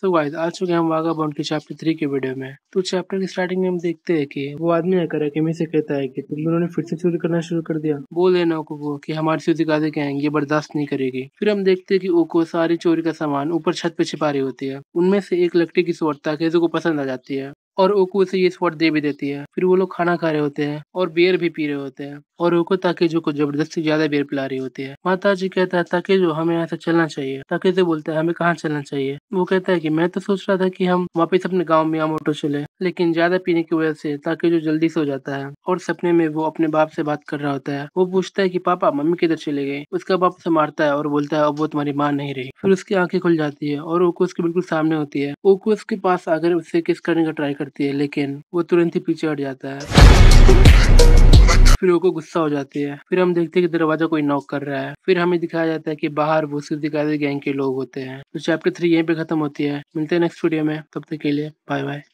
so guys आ चुके हम वागा बॉन्ड के चैप्टर थ्री के वीडियो में तो चैप्टर की स्टार्टिंग में हम देखते हैं कि वो आदमी आकर अकेमी से कहता है कि तुम दोनों ने फिर से चोरी करना शुरू कर दिया बोल ना ओको को कि हमारी सूतिकादे क्या ये बर्दाश्त नहीं करेगी फिर हम देखते हैं कि ओको सारी चोरी का सामान ऊपर छत पे छिपा रही होती है उनमें से एक लकड़ी की सोटता ताकेजो को पसंद आ जाती है और ओको उसे ये स्पॉट दे भी देती है फिर वो लोग खाना खा रहे होते हैं और बियर भी पी रहे होते हैं और ओको ताकेजो को जबरदस्ती ज्यादा बियर पिला रही होती है माता जी कहता है ताकेजो हमें यहाँ से चलना चाहिए ताकेजो बोलता है हमें कहाँ चलना चाहिए वो कहता है की मैं तो सोच रहा था की हम वापिस अपने गाँव मियामोटो चले लेकिन ज्यादा पीने की वजह से ताकि जो जल्दी सो जाता है और सपने में वो अपने बाप से बात कर रहा होता है वो पूछता है कि पापा मम्मी किधर चले गए उसका बाप उसे मारता है और बोलता है अब वो तुम्हारी माँ नहीं रही फिर उसकी आंखें खुल जाती है और ओकू उसके बिल्कुल सामने होती है ओकू उसके पास आकर उससे किस करने का ट्राई करती है लेकिन वो तुरंत ही पीछे हट जाता है फिर ओको गुस्सा हो जाती है फिर हम देखते हैं कि दरवाजा कोई नॉक कर रहा है फिर हमें दिखाया जाता है कि बाहर वो सिर्फ दिखाई गैंग के लोग होते हैं तो चैप्टर थ्री यहीं पे खत्म होती है मिलते हैं नेक्स्ट वीडियो में तब तक के लिए बाय बाय